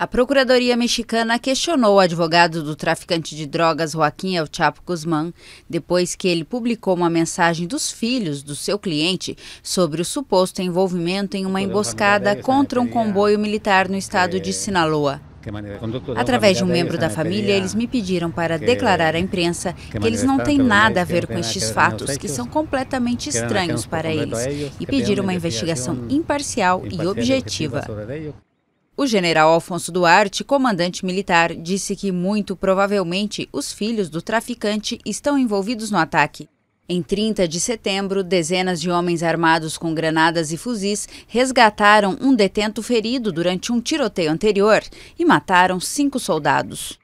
A Procuradoria Mexicana questionou o advogado do traficante de drogas Joaquim El Chapo Guzmán depois que ele publicou uma mensagem dos filhos do seu cliente sobre o suposto envolvimento em uma emboscada né, contra um comboio militar no estado de Sinaloa. Através de um membro da né, família, eles me pediram para declarar à imprensa que eles não têm nada a ver com estes fatos, que são completamente estranhos para eles, e pedir uma investigação imparcial e objetiva. O general Alfonso Duarte, comandante militar, disse que muito provavelmente os filhos do traficante estão envolvidos no ataque. Em 30 de setembro, dezenas de homens armados com granadas e fuzis resgataram um detento ferido durante um tiroteio anterior e mataram cinco soldados.